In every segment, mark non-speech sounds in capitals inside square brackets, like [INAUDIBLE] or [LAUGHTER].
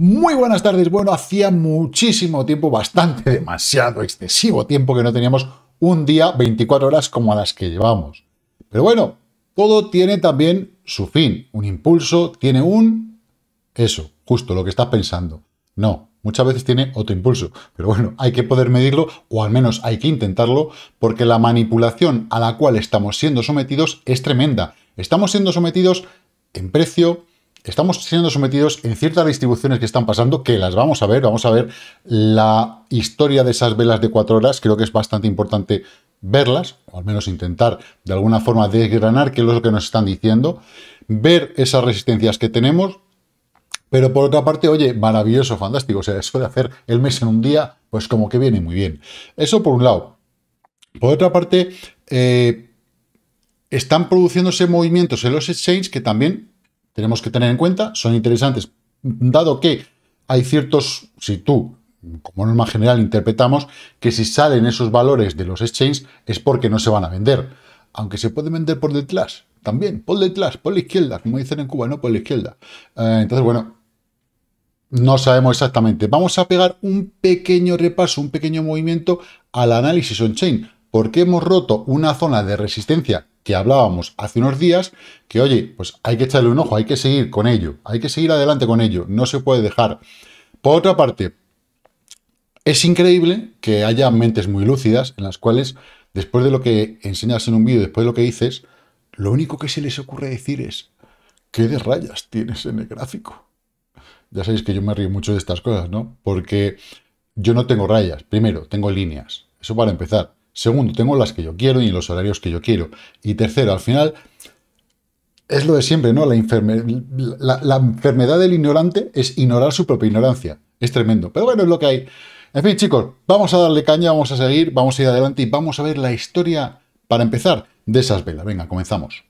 Muy buenas tardes. Bueno, hacía muchísimo tiempo, bastante, demasiado, excesivo tiempo que no teníamos un día 24 horas como a las que llevamos. Pero bueno, todo tiene también su fin. Un impulso tiene un... Eso, justo lo que estás pensando. No, muchas veces tiene otro impulso. Pero bueno, hay que poder medirlo, o al menos hay que intentarlo, porque la manipulación a la cual estamos siendo sometidos es tremenda. Estamos siendo sometidos en precio, estamos siendo sometidos en ciertas distribuciones que están pasando, que las vamos a ver, vamos a ver la historia de esas velas de cuatro horas, creo que es bastante importante verlas, o al menos intentar de alguna forma desgranar qué es lo que nos están diciendo, ver esas resistencias que tenemos, pero por otra parte, oye, maravilloso, fantástico, o sea, eso de hacer el mes en un día, pues como que viene muy bien. Eso por un lado. Por otra parte, eh, están produciéndose movimientos en los exchanges que también tenemos que tener en cuenta, son interesantes, dado que hay ciertos, si tú, como norma general, interpretamos que si salen esos valores de los exchanges es porque no se van a vender, aunque se puede vender por detrás, también, por detrás, por la izquierda, como dicen en Cuba, no por la izquierda. Eh, entonces, bueno, no sabemos exactamente. Vamos a pegar un pequeño repaso, un pequeño movimiento al análisis on-chain, porque hemos roto una zona de resistencia que hablábamos hace unos días, que oye, pues hay que echarle un ojo, hay que seguir con ello, hay que seguir adelante con ello, no se puede dejar. Por otra parte, es increíble que haya mentes muy lúcidas en las cuales, después de lo que enseñas en un vídeo, después de lo que dices, lo único que se les ocurre decir es, ¿qué de rayas tienes en el gráfico? Ya sabéis que yo me río mucho de estas cosas, ¿no? Porque yo no tengo rayas. Primero, tengo líneas. Eso para empezar. Segundo, tengo las que yo quiero y los horarios que yo quiero. Y tercero, al final, es lo de siempre, ¿no? La, enfermedad del ignorante es ignorar su propia ignorancia. Es tremendo. Pero bueno, es lo que hay. En fin, chicos, vamos a darle caña, vamos a seguir, vamos a ir adelante y vamos a ver la historia, para empezar, de esas velas. Venga, comenzamos.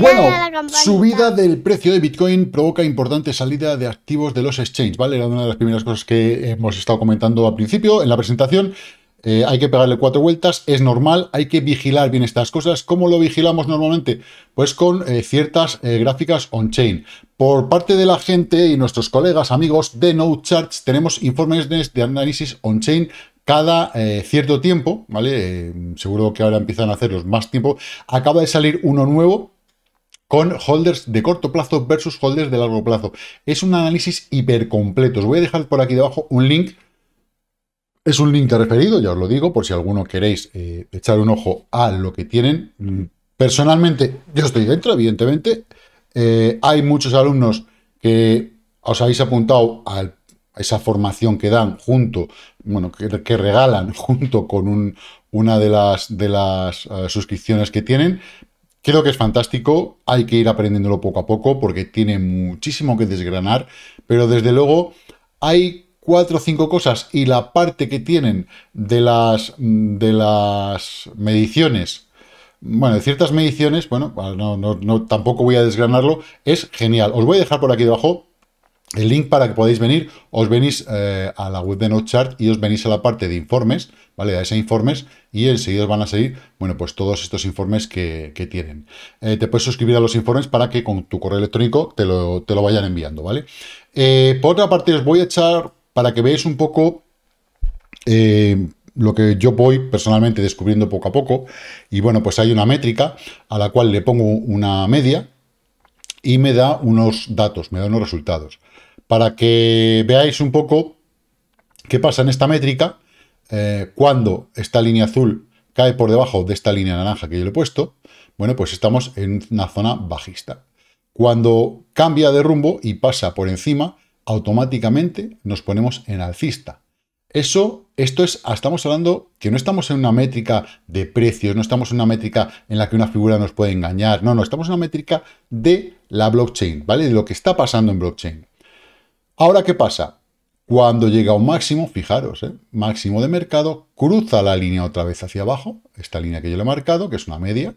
bueno, subida del precio de Bitcoin provoca importante salida de activos de los exchanges, ¿vale? Era una de las primeras cosas que hemos estado comentando al principio en la presentación. Eh, hay que pegarle cuatro vueltas, es normal, hay que vigilar bien estas cosas. ¿Cómo lo vigilamos normalmente? Pues con eh, ciertas eh, gráficas on-chain. Por parte de la gente y nuestros colegas, amigos de No tenemos informes de análisis on-chain cada cierto tiempo, ¿vale? seguro que ahora empiezan a hacerlos más tiempo. Acaba de salir uno nuevo con holders de corto plazo versus holders de largo plazo. Es un análisis hiper completo. Os voy a dejar por aquí debajo un link. Es un link referido, ya os lo digo, por si alguno queréis eh, echar un ojo a lo que tienen. Mm, personalmente, yo estoy dentro, evidentemente. Eh, hay muchos alumnos que os habéis apuntado a esa formación que dan junto, bueno, que, regalan [LAUGHS] junto con una de las, de las eh, suscripciones que tienen, Creo que es fantástico, hay que ir aprendiéndolo poco a poco porque tiene muchísimo que desgranar, pero desde luego hay cuatro o cinco cosas y la parte que tienen de las, mm, de las mediciones, bueno, de ciertas mediciones, bueno, no, tampoco voy a desgranarlo, es genial. Os voy a dejar por aquí debajo el link para que podáis venir, os venís eh, a la web de Notechart y os venís a la parte de informes, ¿vale? A ese informes y enseguida os van a seguir, bueno, pues todos estos informes que, tienen. Eh, te puedes suscribir a los informes para que con tu correo electrónico te lo, vayan enviando, ¿vale? Eh, por otra parte, os voy a echar para que veáis un poco lo que yo voy personalmente descubriendo poco a poco. Y bueno, pues hay una métrica a la cual le pongo una media y me da unos datos, me da unos resultados para que veáis un poco qué pasa en esta métrica eh, cuando esta línea azul cae por debajo de esta línea naranja que yo le he puesto, bueno, pues estamos en una zona bajista. Cuando cambia de rumbo y pasa por encima, automáticamente nos ponemos en alcista. Eso, esto es, estamos hablando que no estamos en una métrica de precios, no estamos en una métrica en la que una figura nos puede engañar, no, no, estamos en una métrica de la blockchain, ¿vale? De lo que está pasando en blockchain. Ahora, ¿qué pasa? Cuando llega a un máximo, fijaros, ¿eh? máximo de mercado, cruza la línea otra vez hacia abajo, esta línea que yo le he marcado, que es una media,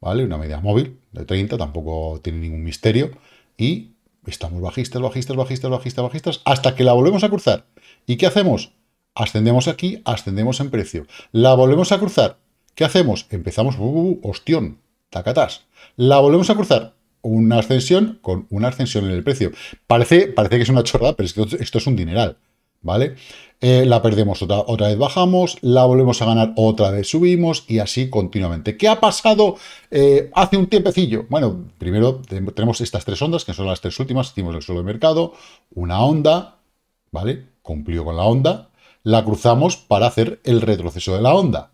¿vale? Una media móvil de 30, tampoco tiene ningún misterio, y estamos bajistas, bajistas, bajistas, bajistas, bajistas, hasta que la volvemos a cruzar. ¿Y qué hacemos? Ascendemos aquí, ascendemos en precio. La volvemos a cruzar. ¿Qué hacemos? Empezamos, hostión uh, uh, uh, ostión, tacatás. La volvemos a cruzar una ascensión con una ascensión en el precio. Parece, parece que es una chorrada, pero esto, es un dineral, ¿vale? Eh, la perdemos otra, otra vez bajamos, la volvemos a ganar otra vez subimos y así continuamente. ¿Qué ha pasado eh, hace un tiempecillo? Bueno, primero tenemos estas tres ondas, que son las tres últimas, hicimos el suelo de mercado, una onda, ¿vale? Cumplió con la onda, la cruzamos para hacer el retroceso de la onda.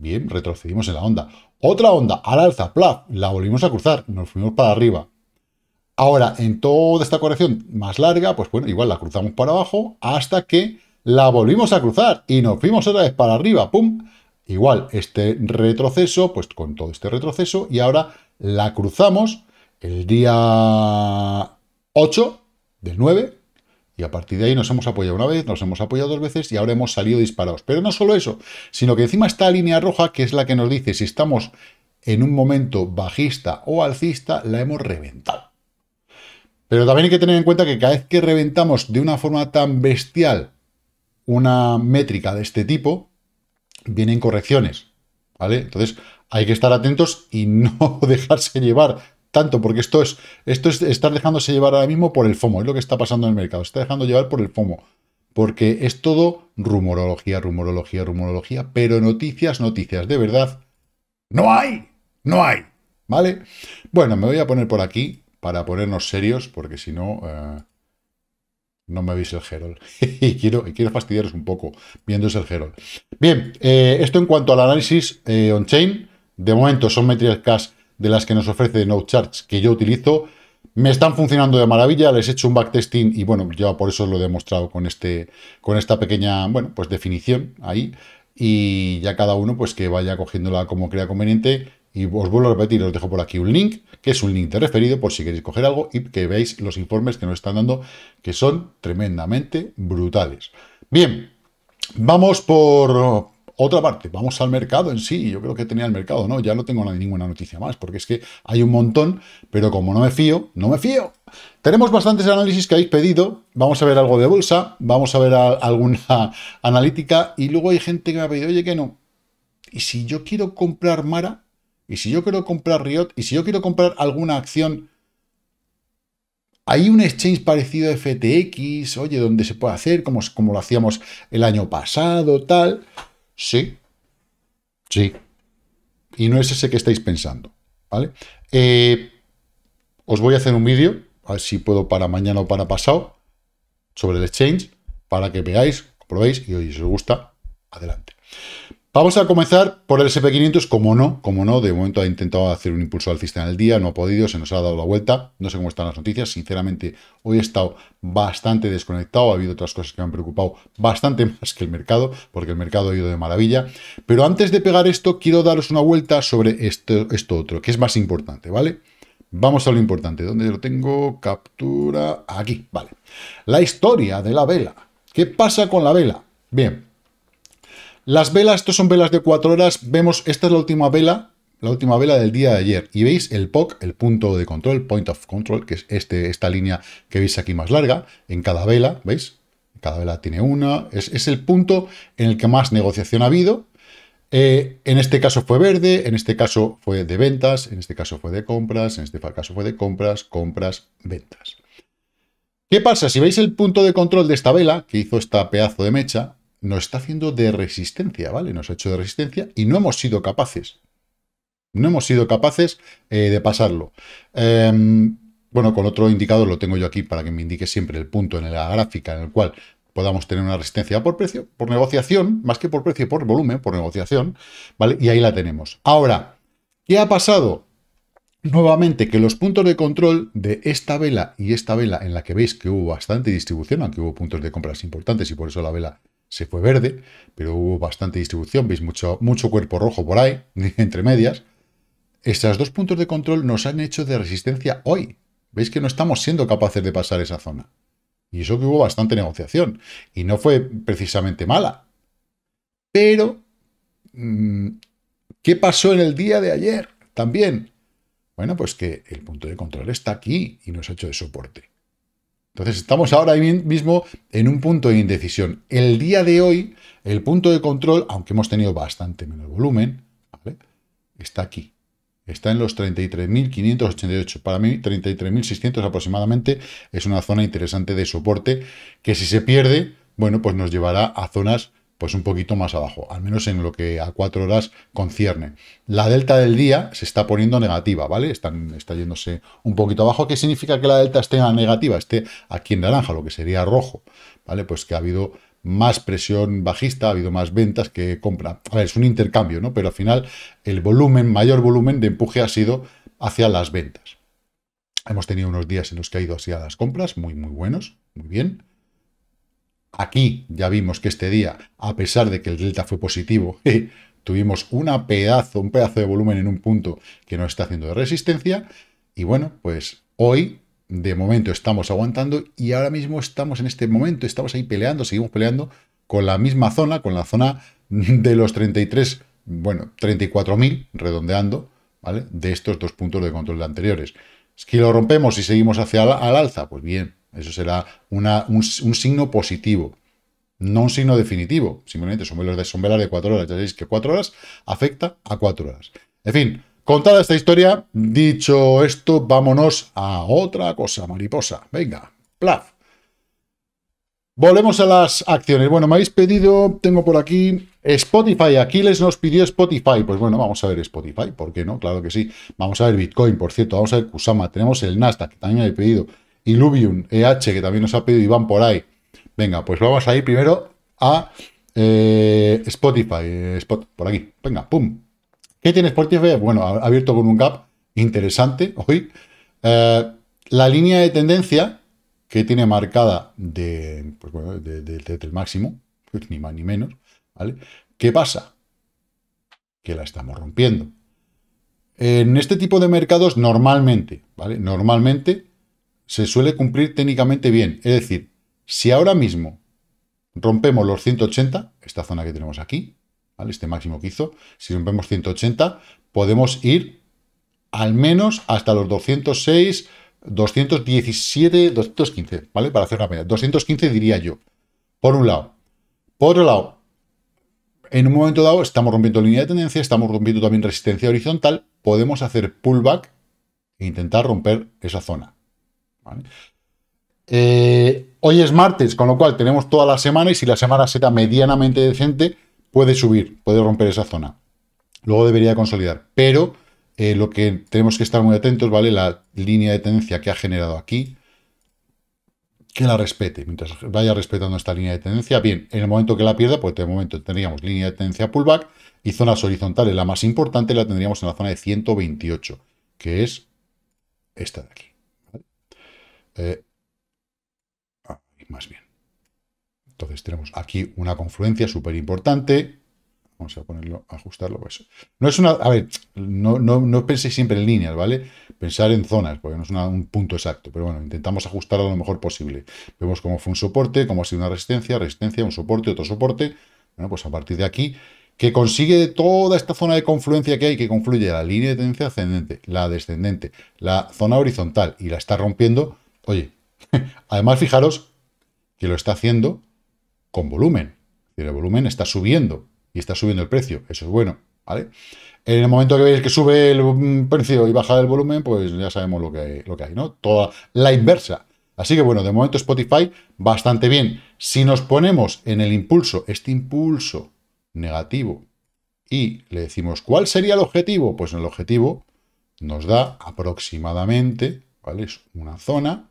Bien, retrocedimos en la onda. Otra onda al alza, plaf, la volvimos a cruzar, nos fuimos para arriba. Ahora, en toda esta corrección más larga, pues bueno, igual la cruzamos para abajo hasta que la volvimos a cruzar y nos fuimos otra vez para arriba, ¡pum! Igual, este retroceso, pues con todo este retroceso, y ahora la cruzamos el día 8 del 9, y a partir de ahí nos hemos apoyado una vez, nos hemos apoyado dos veces y ahora hemos salido disparados. Pero no solo eso, sino que encima está la línea roja, que es la que nos dice si estamos en un momento bajista o alcista, la hemos reventado. Pero también hay que tener en cuenta que cada vez que reventamos de una forma tan bestial una métrica de este tipo, vienen correcciones. ¿Vale? Entonces, hay que estar atentos y [LAUGHS] no dejarse llevar tanto, porque esto es, esto es estar dejándose llevar ahora mismo por el FOMO, es lo que está pasando en el mercado, está dejando llevar por el FOMO, porque es todo rumorología, rumorología, rumorología, pero noticias, noticias, de verdad, no hay, no hay, ¿vale? Bueno, me voy a poner por aquí para ponernos serios, porque si no, eh, no me veis el Gerol. [LAUGHS] y, quiero, fastidiaros un poco viéndose el Gerol. Bien, eh, esto en cuanto al análisis eh, on-chain, de momento son CAS de las que nos ofrece No que yo utilizo, me están funcionando de maravilla, les he hecho un backtesting y bueno, ya por eso lo he demostrado con, este, con esta pequeña, bueno, pues definición ahí y ya cada uno pues que vaya cogiéndola como crea conveniente y os vuelvo a repetir, os dejo por aquí un link, que es un link de referido por si queréis coger algo y que veáis los informes que nos están dando, que son tremendamente brutales. Bien, vamos por, otra parte, vamos al mercado en sí, yo creo que tenía el mercado, ¿no? Ya no tengo ninguna noticia más, porque es que hay un montón, pero como no me fío, no me fío. Tenemos bastantes análisis que habéis pedido, vamos a ver algo de bolsa, vamos a ver alguna [LAUGHS] analítica, y luego hay gente que me ha pedido, oye, que no. Y si yo quiero comprar Mara, y si yo quiero comprar Riot, y si yo quiero comprar alguna acción, hay un exchange parecido a FTX, oye, donde se puede hacer, como, como lo hacíamos el año pasado, tal Sí, sí. Y no es ese que estáis pensando, ¿vale? Eh, os voy a hacer un vídeo, a ver si puedo para mañana o para pasado, sobre el exchange, para que veáis, probéis y os gusta, adelante. Vamos a comenzar por el SP500, como no, como no, de momento ha intentado hacer un impulso alcista en el día, no ha podido, se nos ha dado la vuelta, no sé cómo están las noticias, sinceramente hoy he estado bastante desconectado, ha habido otras cosas que me han preocupado bastante [LAUGHS] más que el mercado, porque el mercado ha ido de maravilla, pero antes de pegar esto quiero daros una vuelta sobre esto, esto otro, que es más importante, ¿vale? Vamos a lo importante, ¿dónde lo tengo? Captura, aquí, vale. La historia de la vela, ¿qué pasa con la vela? Bien, las velas, estos son velas de 4 horas. Vemos, esta es la última vela, la última vela del día de ayer. Y veis el POC, el punto de control, point of control, que es este, esta línea que veis aquí más larga, en cada vela, ¿veis? Cada vela tiene una. Es, el punto en el que más negociación ha habido. Eh, en este caso fue verde, en este caso fue de ventas, en este caso fue de compras, en este caso fue de compras, compras, ventas. ¿Qué pasa? Si veis el punto de control de esta vela, que hizo esta pedazo de mecha, nos está haciendo de resistencia, ¿vale? Nos ha hecho de resistencia y no hemos sido capaces. No hemos sido capaces eh, de pasarlo. Em, bueno, con otro indicador lo tengo yo aquí para que me indique siempre el punto en la gráfica en el cual podamos tener una resistencia por precio, por negociación, más que por precio, por volumen, por negociación, ¿vale? Y ahí la tenemos. Ahora, ¿qué ha pasado? Nuevamente, que los puntos de control de esta vela y esta vela, en la que veis que hubo bastante distribución, aunque hubo puntos de compras importantes y por eso la vela se fue verde, pero hubo bastante distribución, veis mucho, mucho cuerpo rojo por ahí, [LAUGHS] entre medias. Estos dos puntos de control nos han hecho de resistencia hoy. Veis que no estamos siendo capaces de pasar esa zona. Y eso que hubo bastante negociación. Y no fue precisamente mala. Pero, mm, ¿qué pasó en el día de ayer? También. Bueno, pues que el punto de control está aquí y nos ha hecho de soporte. Entonces estamos ahora mismo en un punto de indecisión. El día de hoy, el punto de control, aunque hemos tenido bastante menos volumen, está aquí. Está en los 33.588. Para mí, 33.600 aproximadamente es una zona interesante de soporte que si se pierde, bueno, pues nos llevará a zonas pues un poquito más abajo, al menos en lo que a cuatro horas concierne. La delta del día se está poniendo negativa, ¿vale? está yéndose un poquito abajo. ¿Qué significa que la delta esté negativa? Esté aquí en naranja, lo que sería rojo, ¿vale? Pues que ha habido más presión bajista, ha habido más ventas que compra. es un intercambio, ¿no? Pero al final el volumen, mayor volumen de empuje ha sido hacia las ventas. Hemos tenido unos días en los que ha ido a las compras, muy, muy buenos, muy bien Aquí ya vimos que este día, a pesar de que el delta fue positivo, [LAUGHS] tuvimos una pedazo, un pedazo de volumen en un punto que no está haciendo de resistencia. Y bueno, pues hoy de momento estamos aguantando y ahora mismo estamos en este momento, estamos ahí peleando, seguimos peleando con la misma zona, con la zona [LAUGHS] de los 33, bueno, 34.000, redondeando, ¿vale? De estos dos puntos de control de anteriores. Si lo rompemos y seguimos hacia la, al alza, pues bien, eso será un, signo positivo, no un signo definitivo. Simplemente son velas de, son de 4 horas. Ya sabéis que cuatro horas afecta a cuatro horas. En fin, contada esta historia, dicho esto, vámonos a otra cosa, mariposa. Venga, plaf. Volvemos a las acciones. Bueno, me habéis pedido, tengo por aquí Spotify. aquí les nos pidió Spotify. Pues bueno, vamos a ver Spotify, ¿por qué no? Claro que sí. Vamos a ver Bitcoin, por cierto. Vamos a ver Kusama. Tenemos el Nasdaq, que también me he pedido. Illuvium EH, que también nos ha pedido y van por ahí. Venga, pues vamos a ir primero a eh, Spotify. Eh, Spot, por aquí. Venga, pum. ¿Qué tiene Spotify? Bueno, ha abierto con un gap interesante hoy. Eh, la línea de tendencia que tiene marcada de, pues del máximo, pues ni más ni menos, ¿vale? ¿Qué pasa? Que la estamos rompiendo. En este tipo de mercados, normalmente, ¿vale? Normalmente se suele cumplir técnicamente bien. Es decir, si ahora mismo rompemos los 180, esta zona que tenemos aquí, este máximo que hizo, si rompemos 180, podemos ir al menos hasta los 206, 217, 215, ¿vale? Para hacer una media. 215 diría yo, por un lado. Por otro lado, en un momento dado estamos rompiendo línea de tendencia, estamos rompiendo también resistencia horizontal, podemos hacer pullback e intentar romper esa zona. Eh, hoy es martes, con lo cual tenemos toda la semana y si la semana será medianamente decente, puede subir, puede romper esa zona. Luego debería consolidar, pero eh, lo que tenemos que estar muy atentos, ¿vale? La línea de tendencia que ha generado aquí, que la respete. Mientras vaya respetando esta línea de tendencia, bien, en el momento que la pierda, pues de momento tendríamos línea de tendencia pullback y zonas horizontales. La más importante la tendríamos en la zona de 128, que es esta de aquí. Eh, más bien. Entonces tenemos aquí una confluencia súper importante. Vamos a ponerlo, ajustarlo. Pues. No es una. A ver, no, no, penséis siempre en líneas, ¿vale? Pensar en zonas, porque no es un punto exacto. Pero bueno, intentamos ajustarlo lo mejor posible. Vemos cómo fue un soporte, cómo ha sido una resistencia, resistencia, un soporte, otro soporte. Bueno, pues a partir de aquí, que consigue toda esta zona de confluencia que hay, que confluye la línea de tendencia ascendente, la descendente, la zona horizontal, y la está rompiendo Oye, [LAUGHS] además fijaros que lo está haciendo con volumen. El volumen está subiendo y está subiendo el precio. Eso es bueno, ¿vale? En el momento que veis que sube el mm, precio y baja el volumen, pues ya sabemos lo que, hay, lo que hay, ¿no? Toda la inversa. Así que bueno, de momento Spotify bastante bien. Si nos ponemos en el impulso, este impulso negativo, y le decimos, ¿cuál sería el objetivo? Pues el objetivo nos da aproximadamente, ¿vale? Es una zona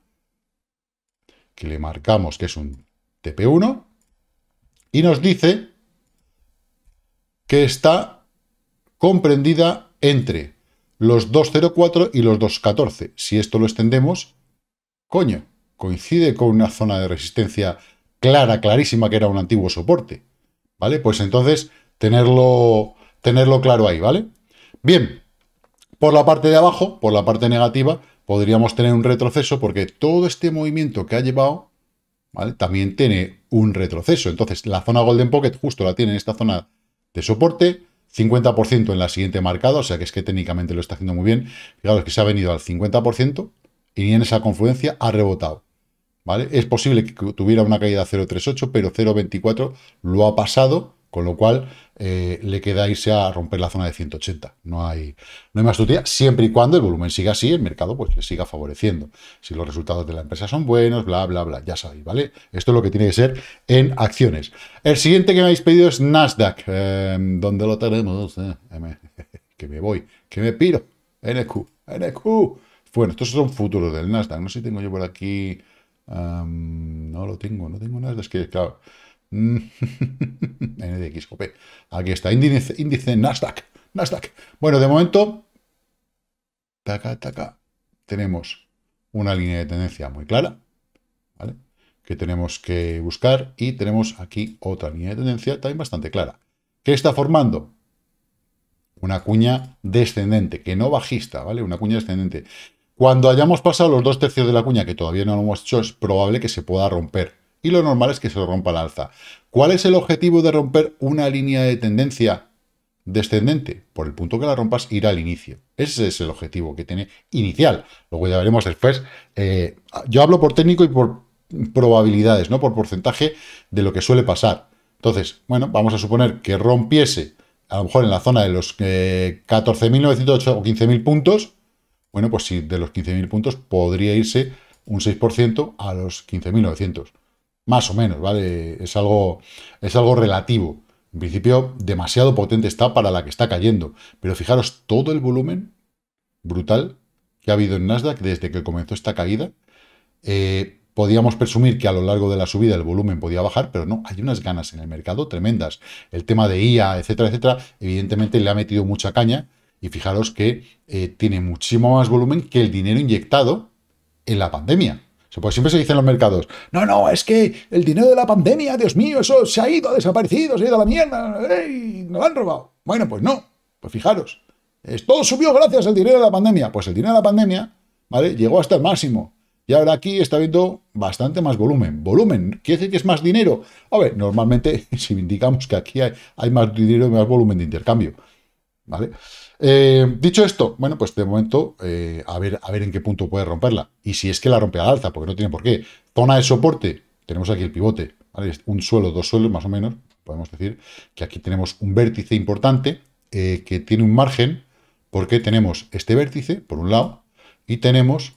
que le marcamos que es un TP1, y nos dice que está comprendida entre los 204 y los 214. Si esto lo extendemos, coño, coincide con una zona de resistencia clara, clarísima, que era un antiguo soporte. ¿Vale? Pues entonces, tenerlo, tenerlo claro ahí, ¿vale? Bien, por la parte de abajo, por la parte negativa, podríamos tener un retroceso porque todo este movimiento que ha llevado ¿vale? también tiene un retroceso. Entonces, la zona Golden Pocket justo la tiene en esta zona de soporte, 50% en la siguiente marcada, o sea que es que técnicamente lo está haciendo muy bien. Fijaros que se ha venido al 50% y en esa confluencia ha rebotado. ¿vale? Es posible que tuviera una caída 0.38, pero 0.24 lo ha pasado con lo cual, eh, le queda irse a romper la zona de 180. No hay, no hay más tutía, siempre y cuando el volumen siga así, el mercado pues le siga favoreciendo. Si los resultados de la empresa son buenos, bla, bla, bla, ya sabéis, ¿vale? Esto es lo que tiene que ser en acciones. El siguiente que me habéis pedido es Nasdaq. donde em, ¿Dónde lo tenemos? Eh, em, [LAUGHS] que me voy, que me piro. NQ, NQ. Bueno, estos son futuros del Nasdaq. No sé si tengo yo por aquí... Em, no lo tengo, no tengo Nasdaq. Es que, claro... Mm. [LAUGHS] Aquí está, índice, índice Nasdaq. Nasdaq. Bueno, de momento, taca, taca, tenemos una línea de tendencia muy clara, ¿vale? Que tenemos que buscar y tenemos aquí otra línea de tendencia también bastante clara. ¿Qué está formando? Una cuña descendente, que no bajista, ¿vale? Una cuña descendente. Cuando hayamos pasado los dos tercios de la cuña, que todavía no lo hemos hecho, es probable que se pueda romper y lo normal es que se rompa el alza. ¿Cuál es el objetivo de romper una línea de tendencia descendente? Por el punto que la rompas, irá al inicio. Ese es el objetivo que tiene inicial. Luego ya veremos después. Eh, yo hablo por técnico y por probabilidades, no por porcentaje de lo que suele pasar. Entonces, bueno, vamos a suponer que rompiese a lo mejor en la zona de los 14.908 eh, o 15.000 puntos, bueno, pues si de los 15.000 puntos podría irse un 6% a los 15.900. Más o menos, ¿vale? Es algo, es algo relativo. En principio, demasiado potente está para la que está cayendo. Pero fijaros todo el volumen brutal que ha habido en Nasdaq desde que comenzó esta caída. Eh, podíamos presumir que a lo largo de la subida el volumen podía bajar, pero no, hay unas ganas en el mercado tremendas. El tema de IA, etcétera, etcétera, evidentemente le ha metido mucha caña. Y fijaros que eh, tiene muchísimo más volumen que el dinero inyectado en la pandemia. Pues siempre se dice en los mercados, no, no, es que el dinero de la pandemia, Dios mío, eso se ha ido, ha desaparecido, se ha ido a la mierda, no Nos lo han robado. Bueno, pues no, pues fijaros, todo subió gracias al dinero de la pandemia. Pues el dinero de la pandemia, ¿vale? Llegó hasta el máximo. Y ahora aquí está habiendo bastante más volumen. Volumen, quiere decir que es más dinero. A ver, normalmente, [LAUGHS] si indicamos que aquí hay, hay más dinero y más volumen de intercambio, ¿vale? Eh, dicho esto, bueno, pues de momento, eh, a, ver, a ver en qué punto puede romperla. Y si es que la rompe al alza, porque no tiene por qué. Zona de soporte, tenemos aquí el pivote, ¿vale? Un suelo, dos suelos más o menos, podemos decir que aquí tenemos un vértice importante eh, que tiene un margen, porque tenemos este vértice, por un lado, y tenemos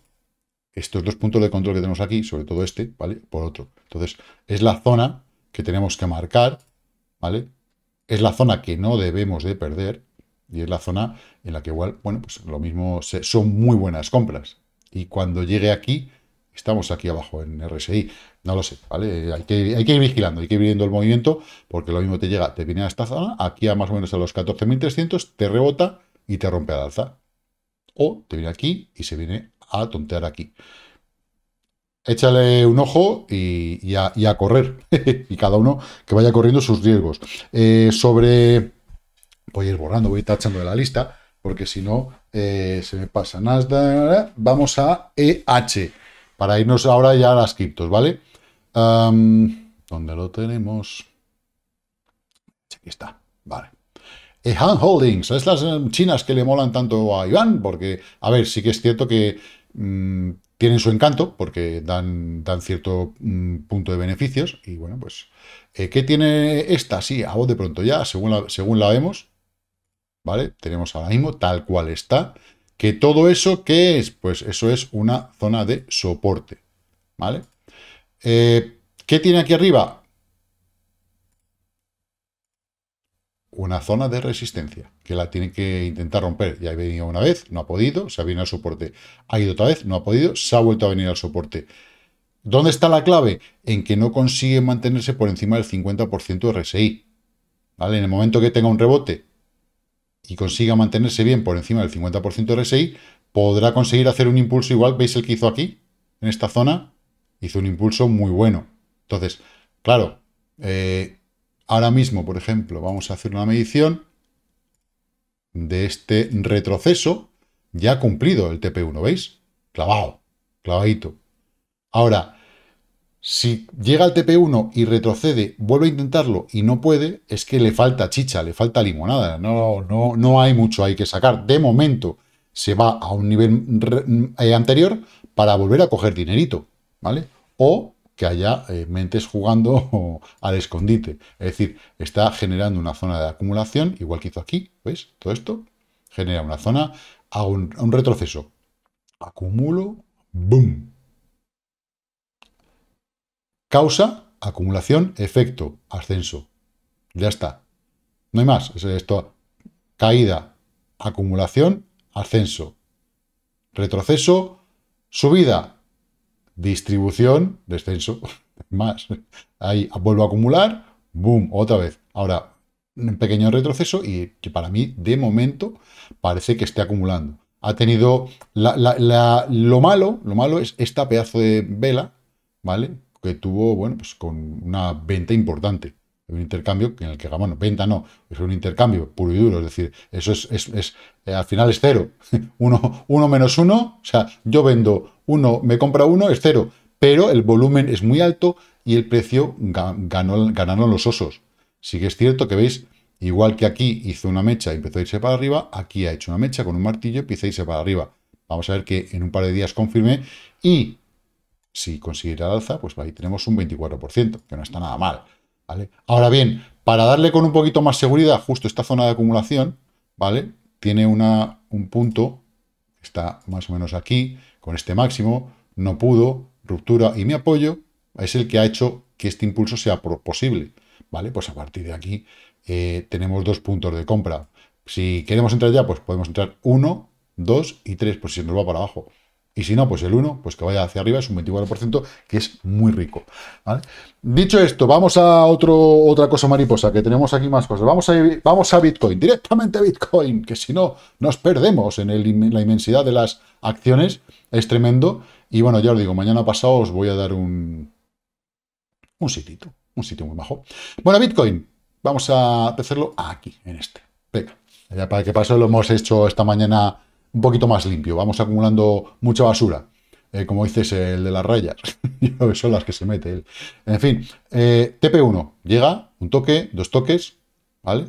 estos dos puntos de control que tenemos aquí, sobre todo este, ¿vale? Por otro. Entonces, es la zona que tenemos que marcar, ¿vale? Es la zona que no debemos de perder, y es la zona en la que igual, bueno, pues lo mismo son muy buenas compras. Y cuando llegue aquí, estamos aquí abajo en RSI. No lo sé, ¿vale? Hay que, ir vigilando, hay que ir viendo el movimiento, porque lo mismo te llega, te viene a esta zona, aquí a más o menos a los 14.300, te rebota y te rompe al alza. O te viene aquí y se viene a tontear aquí. Échale un ojo y, a, correr. [LAUGHS] y cada uno que vaya corriendo sus riesgos. Eh, sobre voy a ir borrando, voy tachando de la lista, porque si no, eh, se me pasa. nada. vamos a EH, para irnos ahora ya a las criptos, ¿vale? donde ¿Dónde lo tenemos? Aquí está, vale. Ehan eh, Holdings, es las em, chinas que le molan tanto a Iván, porque, a ver, sí que es cierto que mm, tienen su encanto, porque dan, cierto mm, punto de beneficios, y bueno, pues, eh, ¿qué tiene esta? Sí, a vos de pronto ya, según según la vemos, ¿vale? Tenemos ahora mismo tal cual está. ¿Que todo eso qué es? Pues eso es una zona de soporte, ¿vale? Eh, ¿Qué tiene aquí arriba? Una zona de resistencia, que la tiene que intentar romper. Ya ha venido una vez, no ha podido, se ha venido al soporte. Ha ido otra vez, no ha podido, se ha vuelto a venir al soporte. ¿Dónde está la clave? En que no consigue mantenerse por encima del 50% RSI. ¿Vale? En el momento que tenga un rebote, y consiga mantenerse bien por encima del 50% RSI, podrá conseguir hacer un impulso igual, ¿veis el que hizo aquí? En esta zona, hizo un impulso muy bueno. Entonces, claro, eh, ahora mismo, por ejemplo, vamos a hacer una medición de este retroceso ya cumplido el TP1, ¿veis? Clavado, clavadito. Ahora, si llega al TP1 y retrocede, vuelve a intentarlo y no puede, es que le falta chicha, le falta limonada. No, no, no hay mucho ahí que sacar. De momento se va a un nivel eh, anterior para volver a coger dinerito, ¿vale? O que haya eh, mentes jugando [LAUGHS] al escondite. Es decir, está generando una zona de acumulación, igual que hizo aquí, ¿veis? Todo esto genera una zona, hago un, un retroceso, acumulo, ¡boom! Causa, acumulación, efecto, ascenso. Ya está. No hay más. esto. Caída, acumulación, ascenso. Retroceso, subida, distribución, descenso. [LAUGHS] más. Ahí vuelvo a acumular, boom, otra vez. Ahora, un pequeño retroceso y que para mí, de momento, parece que esté acumulando. Ha tenido... lo malo, lo malo es esta pedazo de vela, ¿vale? que tuvo, bueno, pues con una venta importante. Un intercambio en el que, bueno, venta no, es un intercambio puro y duro, es decir, eso es, es, es eh, al final es cero. [LAUGHS] Uno, uno menos uno, o sea, yo vendo uno, me compra uno, es cero, pero el volumen es muy alto y el precio ganaron los osos. Sí que es cierto que veis, igual que aquí hizo una mecha y empezó a irse para arriba, aquí ha hecho una mecha con un martillo y empieza a irse para arriba. Vamos a ver que en un par de días confirme y si consiguiera alza, pues ahí tenemos un 24%, que no está nada mal. ¿vale? Ahora bien, para darle con un poquito más seguridad, justo esta zona de acumulación, ¿vale? Tiene una, un punto, está más o menos aquí, con este máximo, no pudo, ruptura y mi apoyo, es el que ha hecho que este impulso sea posible. ¿Vale? Pues a partir de aquí eh, tenemos dos puntos de compra. Si queremos entrar ya, pues podemos entrar uno, dos y tres, pues si nos va para abajo. Y si no, pues el 1, pues que vaya hacia arriba, es un 24%, que es muy rico. Dicho esto, vamos a otra cosa mariposa, que tenemos aquí más cosas. Vamos a, vamos a Bitcoin, directamente a Bitcoin, que si no, nos perdemos en, la inmensidad de las acciones. Es tremendo. Y bueno, ya os digo, mañana pasado os voy a dar un, un sitito, un sitio muy bajo. Bueno, Bitcoin, vamos a hacerlo aquí, en este. Venga, ya para qué paso lo hemos hecho esta mañana un poquito más limpio, vamos acumulando mucha basura. Eh, como dices, el de las rayas, [LAUGHS] son las que se mete él. En fin, eh, TP1, llega, un toque, dos toques, ¿vale?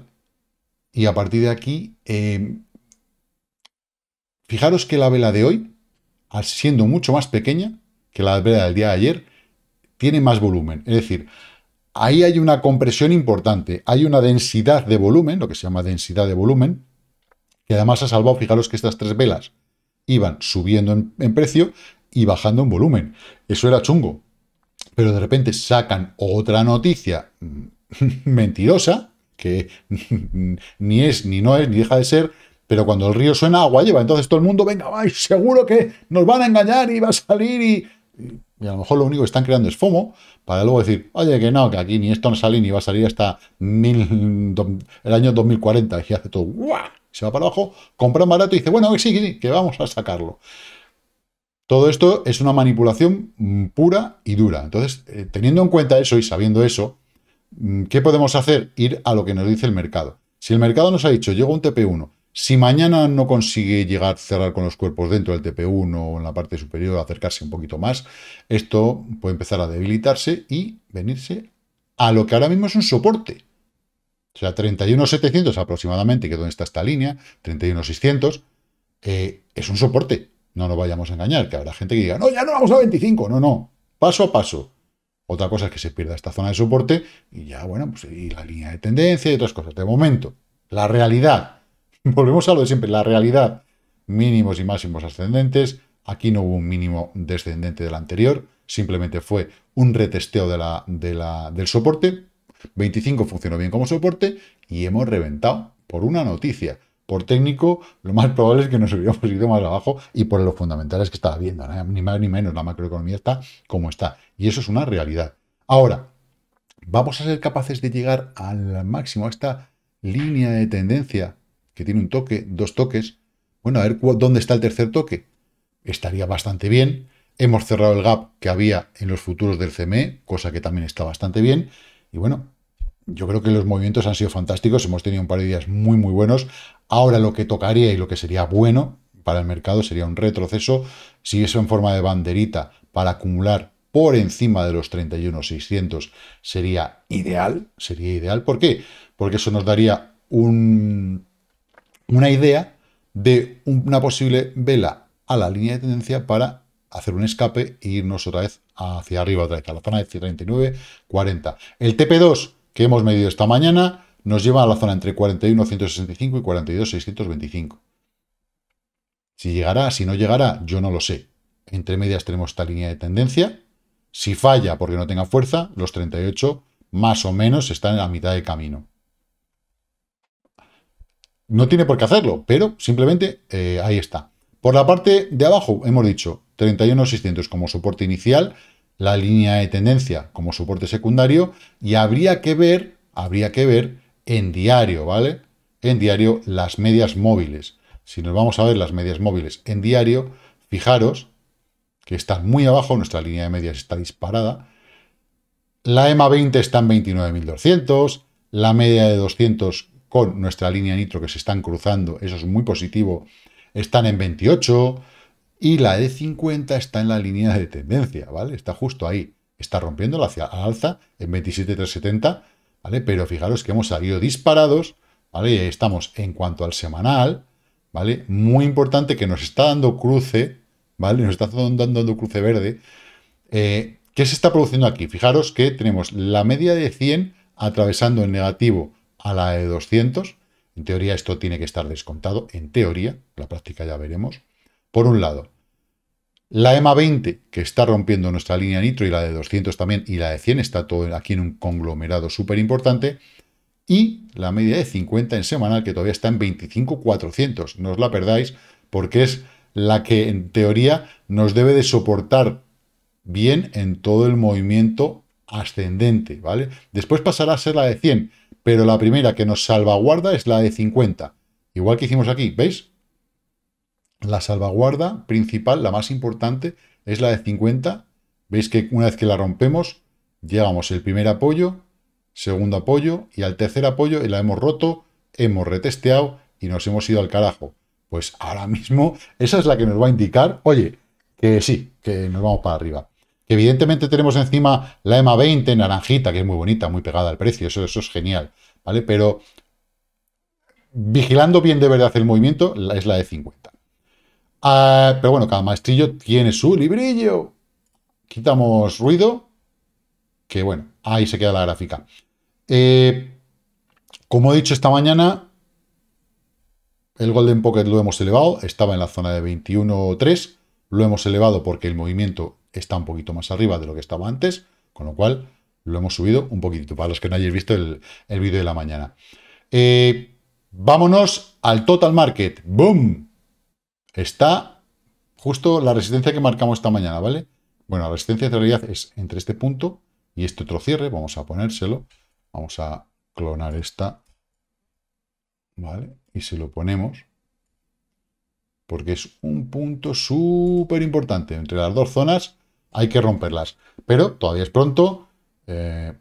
Y a partir de aquí, em, fijaros que la vela de hoy, siendo mucho más pequeña que la vela del día de ayer, tiene más volumen. Es decir, ahí hay una compresión importante, hay una densidad de volumen, lo que se llama densidad de volumen, que además ha salvado, fijaros que estas tres velas iban subiendo en, precio y bajando en volumen. Eso era chungo. Pero de repente sacan otra noticia mm, [LAUGHS] mentirosa, que [LAUGHS] ni es, ni no es, ni deja de ser, pero cuando el río suena agua lleva, entonces todo el mundo, venga, y seguro que nos van a engañar y va a salir y... a lo mejor lo único que están creando es FOMO para luego decir, oye, que no, que aquí ni esto no sale ni va a salir hasta el año 2040 y hace todo, ¡guau! se va para abajo, un barato y dice, bueno, sí, sí, que vamos a sacarlo. Todo esto es una manipulación mm, pura y dura. Entonces, eh, teniendo en cuenta eso y sabiendo eso, mm, ¿qué podemos hacer? Ir a lo que nos dice el mercado. Si el mercado nos ha dicho, llega un TP1, si mañana no consigue llegar a cerrar con los cuerpos dentro del TP1 o en la parte superior, acercarse un poquito más, esto puede empezar a debilitarse y venirse a lo que ahora mismo es un soporte. O sea, 31.700 aproximadamente, que donde está esta línea, 31.600, eh, es un soporte. No nos vayamos a engañar, que habrá gente que diga, no, ya no vamos a 25. No, no, paso a paso. Otra cosa es que se pierda esta zona de soporte y ya, bueno, pues la línea de tendencia y otras cosas. De momento, la realidad, [LAUGHS] volvemos a lo de siempre, la realidad, mínimos y máximos ascendentes. Aquí no hubo un mínimo descendente del anterior, simplemente fue un retesteo de la, del soporte 25 funcionó bien como soporte y hemos reventado por una noticia. Por técnico, lo más probable es que nos hubiéramos [LAUGHS] ido más abajo y por lo fundamental es que estaba viendo. Ni más ni menos, la macroeconomía está como está. Y eso es una realidad. Ahora, ¿vamos a ser capaces de llegar al máximo a esta línea de tendencia que tiene un toque, dos toques? Bueno, a ver dónde está el tercer toque. Estaría bastante bien. Hemos cerrado el gap que había en los futuros del CME, cosa que también está bastante bien. Y bueno, yo creo que los movimientos han sido fantásticos, hemos tenido un par de días muy, muy buenos. Ahora lo que tocaría y lo que sería bueno para el mercado sería un retroceso, si eso en forma de banderita para acumular por encima de los 31.600 sería ideal, sería ideal. ¿Por qué? Porque eso nos daría un, una idea de una posible vela a la línea de tendencia para hacer un escape e irnos otra vez hacia arriba, otra vez a la zona de 39.40. El TP2 que hemos medido esta mañana nos lleva a la zona entre 41.165 y 42.625. Si llegará, si no llegará, yo no lo sé. Entre medias tenemos esta línea de tendencia. Si falla porque no tenga fuerza, los 38 más o menos están en la mitad de camino. No tiene por qué hacerlo, pero simplemente eh, ahí está. Por la parte de abajo, hemos dicho 31.600 como soporte inicial, la línea de tendencia como soporte secundario y habría que ver, habría que ver en diario, ¿vale? En diario las medias móviles. Si nos vamos a ver las medias móviles en diario, fijaros que están muy abajo, nuestra línea de medias está disparada. La EMA 20 está en 29.200, la media de 200 con nuestra línea nitro que se están cruzando, eso es muy positivo, están en 28, y la E50 está en la línea de tendencia, ¿vale? Está justo ahí, está rompiéndola hacia alza en 27,370, ¿vale? Pero fijaros que hemos salido disparados, ¿vale? Estamos en cuanto al semanal, ¿vale? Muy importante que nos está dando cruce, ¿vale? Nos está dando, cruce verde. Eh, ¿Qué se está produciendo aquí? Fijaros que tenemos la media de 100 atravesando en negativo a la de 200. En teoría esto tiene que estar descontado, en teoría, la práctica ya veremos. Por un lado, la EMA 20, que está rompiendo nuestra línea nitro y la de 200 también, y la de 100 está todo aquí en un conglomerado súper importante. Y la media de 50 en semanal, que todavía está en 25,400. No os la perdáis, porque es la que en teoría nos debe de soportar bien en todo el movimiento ascendente, ¿vale? Después pasará a ser la de 100, pero la primera que nos salvaguarda es la de 50. Igual que hicimos aquí, ¿veis? La salvaguarda principal, la más importante, es la de 50. Veis que una vez que la rompemos, llegamos el primer apoyo, segundo apoyo y al tercer apoyo y la hemos roto, hemos retesteado y nos hemos ido al carajo. Pues ahora mismo esa es la que nos va a indicar, oye, que sí, que nos vamos para arriba. Que evidentemente tenemos encima la EMA 20 naranjita, que es muy bonita, muy pegada al precio, eso, eso es genial, ¿vale? Pero vigilando bien de verdad el movimiento es la de 50. Ah, pero bueno, cada maestrillo tiene su librillo. Quitamos ruido, que bueno, ahí se queda la gráfica. Eh, como he dicho esta mañana, el Golden Pocket lo hemos elevado, estaba en la zona de 21.3, lo hemos elevado porque el movimiento está un poquito más arriba de lo que estaba antes, con lo cual lo hemos subido un poquito. para los que no hayáis visto el, vídeo de la mañana. Eh, vámonos al Total Market. ¡Boom! Está justo la resistencia que marcamos esta mañana, ¿vale? Bueno, la resistencia de realidad es entre este punto y este otro cierre. Vamos a ponérselo. Vamos a clonar esta. ¿Vale? Y se lo ponemos. Porque es un punto súper importante. Entre las dos zonas hay que romperlas. Pero todavía es pronto. Eh,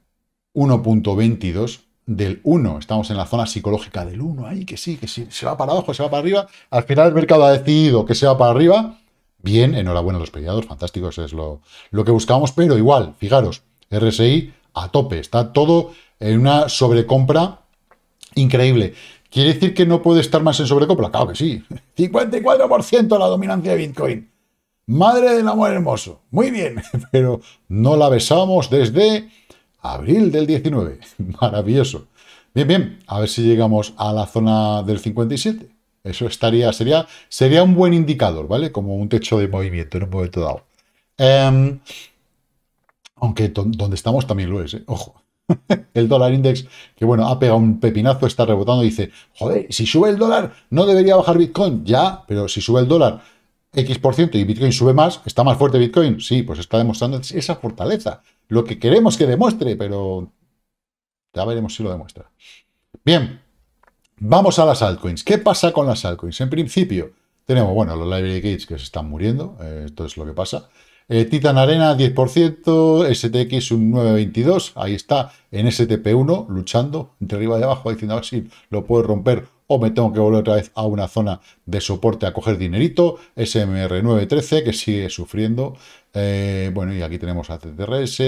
1.22 del 1. Estamos en la zona psicológica del 1, ahí que sí, que sí, se va para abajo, se va para arriba. Al final el mercado ha decidido que se va para arriba. Bien, enhorabuena a los fantástico, fantásticos, es lo, lo que buscamos. pero igual, fijaros, RSI a tope, está todo en una sobrecompra increíble. ¿Quiere decir que no puede estar más en sobrecompra? Claro que sí. 54% [LAUGHS] la dominancia de Bitcoin. Madre del amor hermoso. Muy bien, [LAUGHS] pero no la besamos desde abril del 19. [LAUGHS] Maravilloso. Bien, bien, a ver si llegamos a la zona del 57. Eso estaría, sería, sería un buen indicador, ¿vale? Como un techo de movimiento en un momento dado. Em, aunque donde estamos también lo es, ¿eh? ojo. [LAUGHS] el dólar index, que bueno, ha pegado un pepinazo, está rebotando, dice, joder, si sube el dólar, no debería bajar Bitcoin, ya, pero si sube el dólar X% y Bitcoin sube más, ¿está más fuerte Bitcoin? Sí, pues está demostrando esa fortaleza. Lo que queremos que demuestre, pero ya veremos si lo demuestra. Bien, vamos a las altcoins. ¿Qué pasa con las altcoins? En principio, tenemos, bueno, los library gates que se están muriendo, eh, esto es lo que pasa. Eh, Titan Arena 10%, STX un 9.22, ahí está en STP1 luchando entre arriba y abajo diciendo a si lo puede romper o me tengo que volver otra vez a una zona de soporte a coger dinerito, SMR913 que sigue sufriendo, eh, bueno, y aquí tenemos a CTRS,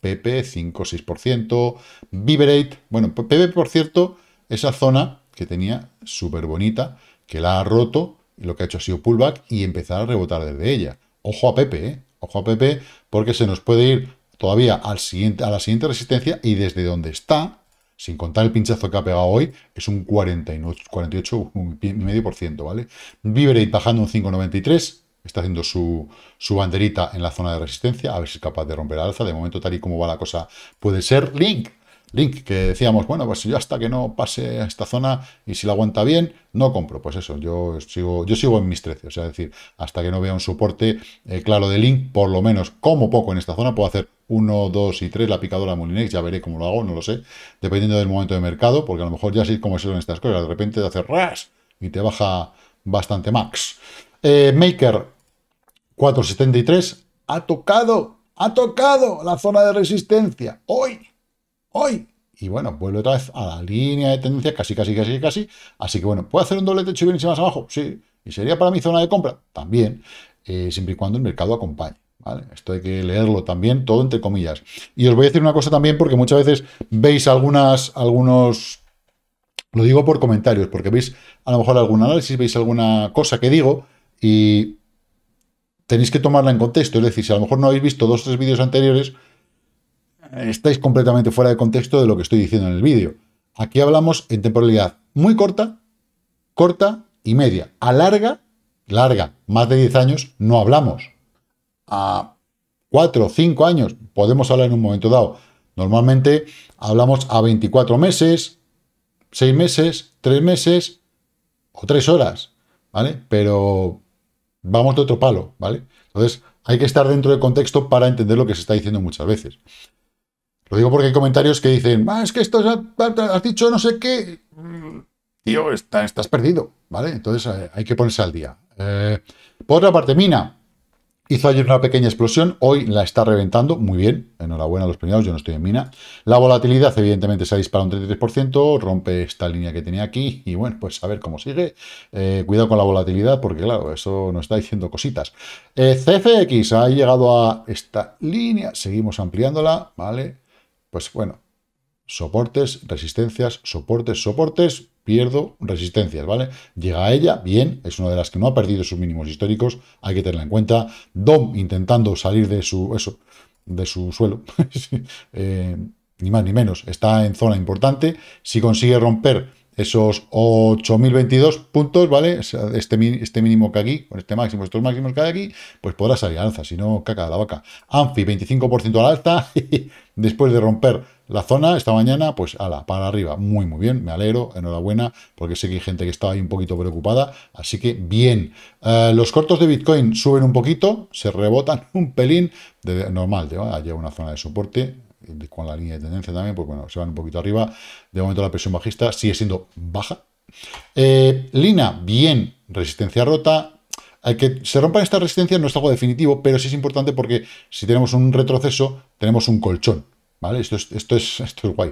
PP 5-6%, Vibrate, bueno, PP por cierto, esa zona que tenía súper bonita, que la ha roto, y lo que ha hecho ha sido pullback y empezar a rebotar desde ella. Ojo a PP, ¿eh? ojo a PP, porque se nos puede ir todavía al siguiente, a la siguiente resistencia y desde donde está, sin contar el pinchazo que ha pegado hoy, es un 48,5%, 48, ¿vale? Vibrate bajando un 5,93%, está haciendo su, su, banderita en la zona de resistencia, a ver si es capaz de romper alza. De momento, tal y como va la cosa, puede ser. Link Link, que decíamos, bueno, pues yo hasta que no pase a esta zona y si la aguanta bien, no compro. Pues eso, yo sigo, yo sigo en mis 13. O sea, es decir, hasta que no vea un soporte eh, claro de Link, por lo menos como poco en esta zona, puedo hacer 1, 2 y 3 la picadora Mulinex, ya veré cómo lo hago, no lo sé, dependiendo del momento de mercado, porque a lo mejor ya sé como en estas cosas, de repente te hace ras y te baja bastante max. Eh, Maker 473 ha tocado, ha tocado la zona de resistencia hoy hoy. Y bueno, vuelve otra vez a la línea de tendencia, casi, casi, casi, casi. Así que bueno, ¿puedo hacer un doble techo y venirse más abajo? Sí. ¿Y sería para mi zona de compra? También, eh, siempre y cuando el mercado acompañe. ¿Vale? Esto hay que leerlo también, todo entre comillas. Y os voy a decir una cosa también, porque muchas veces veis algunas, algunos, lo digo por comentarios, porque veis a lo mejor algún análisis, veis alguna cosa que digo y tenéis que tomarla en contexto. Es decir, si a lo mejor no habéis visto dos o tres vídeos anteriores, estáis completamente fuera de contexto de lo que estoy diciendo en el vídeo. Aquí hablamos en temporalidad muy corta, corta y media. A larga, larga, más de 10 años, no hablamos. A 4 o 5 años podemos hablar en un momento dado. Normalmente hablamos a 24 meses, 6 meses, 3 meses o 3 horas, ¿vale? Pero vamos de otro palo, ¿vale? Entonces hay que estar dentro del contexto para entender lo que se está diciendo muchas veces. Lo digo porque hay comentarios que dicen, ah, es que esto has dicho no sé qué. Mm, tío, estás perdido, ¿vale? Entonces eh, hay que ponerse al día. Eh, por otra parte, Mina hizo ayer una pequeña explosión, hoy la está reventando, muy bien, enhorabuena a los premiados, yo no estoy en Mina. La volatilidad, evidentemente, se ha disparado un 33%, rompe esta línea que tenía aquí, y bueno, pues a ver cómo sigue. Eh, cuidado con la volatilidad, porque claro, eso nos está diciendo cositas. CFX ha llegado a esta línea, seguimos ampliándola, ¿vale? pues bueno, soportes, resistencias, soportes, soportes, pierdo resistencias, ¿vale? Llega a ella, bien, es una de las que no ha perdido sus mínimos históricos, hay que tenerla en cuenta. DOM intentando salir de su, eso, de su suelo, [LAUGHS] eh, ni más ni menos, está en zona importante. Si consigue romper esos 8.022 puntos, ¿vale? Este, este mínimo que aquí, con este máximo, estos máximos que hay aquí, pues podrá salir alza, si no, caca de la vaca. Anfi, 25% al alta, después de romper la zona esta mañana, pues ala, para arriba, muy muy bien, me alegro, enhorabuena, porque sé que hay gente que estaba ahí un poquito preocupada, así que bien. Eh, los cortos de Bitcoin suben un poquito, se rebotan [LAUGHS] un pelín, de, normal, lleva una zona de soporte, con la línea de tendencia también, pues bueno, se van un poquito arriba. De momento la presión bajista sigue siendo baja. Eh, Lina, bien, resistencia rota. hay que se rompan estas resistencias no es algo definitivo, pero sí es importante porque si tenemos un retroceso, tenemos un colchón. ¿Vale? Esto es, esto es, [LAUGHS] esto es guay.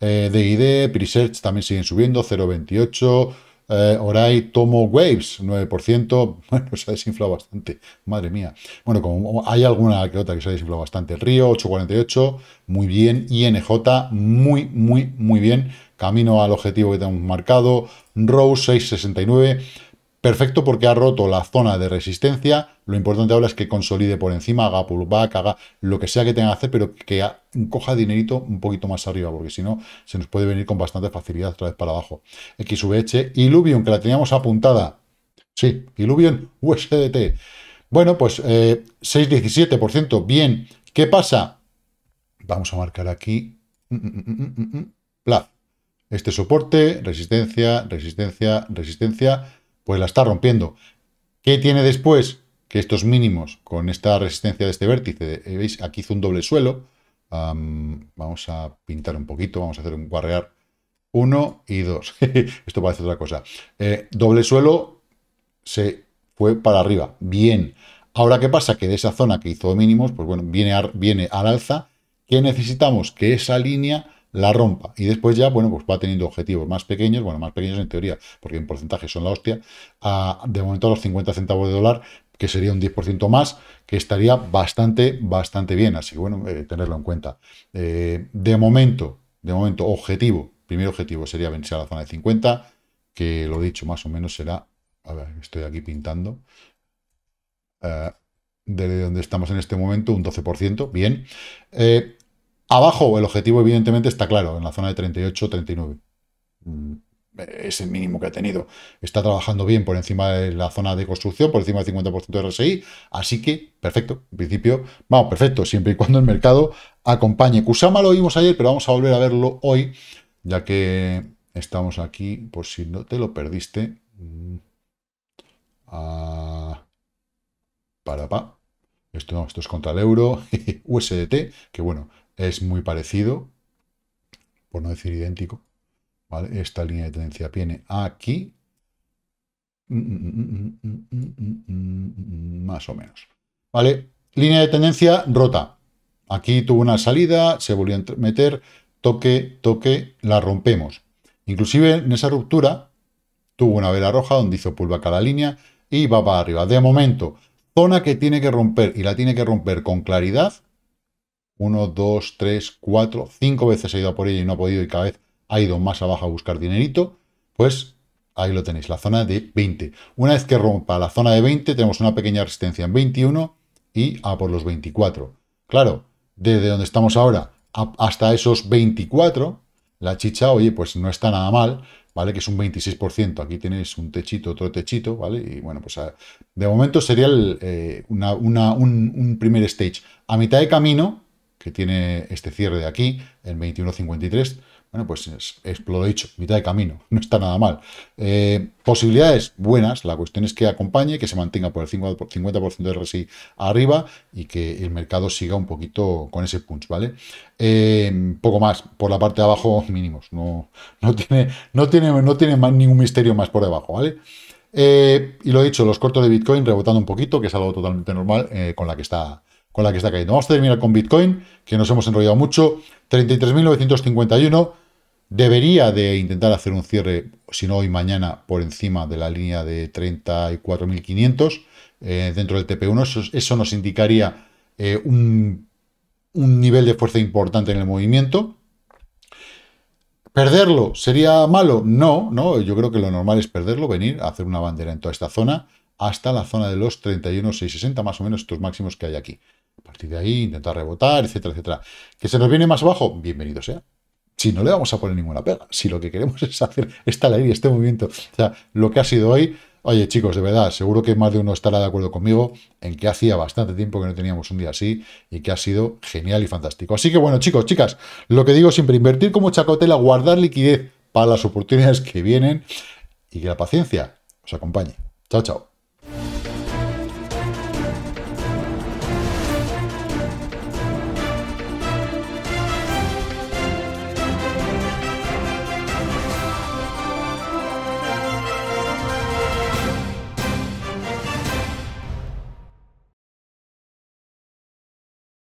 DID, eh, Presearch también siguen subiendo, 0.28, eh, Tomo Waves, 9%. [LAUGHS] Bueno, se ha desinflado bastante. Madre mía. Bueno, como hay alguna que otra que se ha desinflado bastante. Río, 8,48. Muy bien. INJ, muy, muy, muy bien. Camino al objetivo que tenemos marcado. Rose, 6,69. Perfecto porque ha roto la zona de resistencia. Lo importante ahora es que consolide por encima, haga pullback, haga lo que sea que tenga que hacer, pero que coja dinerito un poquito más arriba, porque si no, se nos puede venir con bastante facilidad otra vez para abajo. XVH, Illuvium, que la teníamos apuntada. Sí, Illuvium USDT. Bueno, pues 6,17%. Eh, Bien. ¿Qué pasa? Vamos a marcar aquí. Mm, mm, mm, Plaz. Este soporte, resistencia, resistencia, resistencia pues la está rompiendo. ¿Qué tiene después? Que estos mínimos con esta resistencia de este vértice, eh, veis, aquí hizo un doble suelo. vamos a pintar un poquito, vamos a hacer un guarrear uno y dos [LAUGHS] Esto parece otra cosa. Eh, doble suelo se fue para arriba. Bien. Ahora, ¿qué pasa? Que de esa zona que hizo mínimos, pues bueno, viene, viene al alza. ¿Qué necesitamos? Que esa línea la rompa. Y después ya, bueno, pues va teniendo objetivos más pequeños, bueno, más pequeños en teoría, porque en porcentaje son la hostia, de momento a los 50 centavos de dólar, que sería un 10% más, que estaría bastante, bastante bien. Así que, bueno, eh, tenerlo en cuenta. Eh, de momento, de momento, objetivo, primer objetivo sería vencer a la zona de 50, que lo dicho, más o menos será, a ver, estoy aquí pintando, eh, de donde estamos en este momento, un 12%, bien. Abajo el objetivo evidentemente está claro, en la zona de 38-39. Mm, es el mínimo que ha tenido. Está trabajando bien por encima de la zona de construcción, por encima del 50% de RSI, así que perfecto. En principio, vamos, perfecto, siempre y cuando el mercado acompañe. Kusama lo vimos ayer, pero vamos a volver a verlo hoy, ya que estamos aquí, por si no te lo perdiste. Mm. Ah, para pa. Esto esto es contra el euro, USDT, [LAUGHS] que bueno, es muy parecido, por no decir idéntico. Esta línea de tendencia viene aquí, mm, mm, mm, más o menos. ¿Vale? Línea de tendencia rota. Aquí tuvo una salida, se volvió a meter, toque, toque, la rompemos. Inclusive en esa ruptura tuvo una vela roja donde hizo pulva cada línea y va para arriba. De momento, zona que tiene que romper y la tiene que romper con claridad 1, 2, 3, 4, 5 veces ha ido por ella y no ha podido y cada vez ha ido más abajo a buscar dinerito, pues ahí lo tenéis, la zona de 20. Una vez que rompa la zona de 20, tenemos una pequeña resistencia en 21 y a por los 24. Claro, desde donde estamos ahora hasta esos 24, la chicha, oye, pues no está nada mal, ¿vale? Que es un 26%. Aquí tenéis un techito, otro techito, ¿vale? Y bueno, pues ah, de momento sería eh, un primer stage. A mitad de camino, que tiene este cierre de aquí, en 21.53, bueno, pues es, lo dicho, mitad de camino, [LAUGHS] no está nada mal. Eh, posibilidades buenas, la cuestión es que acompañe, que se mantenga por el 50% de RSI arriba y que el mercado siga un poquito con ese punch, ¿vale? Eh, poco más, por la parte de abajo [LAUGHS] mínimos, no, no, tiene, no tiene, no tiene más, ningún misterio más por debajo, ¿vale? Eh, y lo he dicho, los cortos de Bitcoin rebotando un poquito, que es algo totalmente normal con la que está con la que está cayendo. Vamos a terminar con Bitcoin, que nos hemos enrollado mucho. 33.951 debería de intentar hacer un cierre, si no hoy mañana, por encima de la línea de 34.500 eh, dentro del TP1. Eso, nos indicaría eh, un, nivel de fuerza importante en el movimiento. ¿Perderlo sería malo? No, no, yo creo que lo normal es perderlo, venir a hacer una bandera en toda esta zona hasta la zona de los 31.660, más o menos estos máximos que hay aquí partir de ahí, intentar rebotar, etcétera, etcétera. ¿Que se nos viene más abajo? Bienvenido sea. Si no le vamos a poner ninguna pega, si lo que queremos [LAUGHS] es hacer esta ley, este movimiento, o sea, lo que ha sido hoy, oye chicos, de verdad, seguro que más de uno estará de acuerdo conmigo en que hacía bastante tiempo que no teníamos un día así y que ha sido genial y fantástico. Así que bueno, chicos, chicas, lo que digo siempre, invertir como chacotela, guardar liquidez para las oportunidades que vienen y que la paciencia os acompañe. Chao, chao.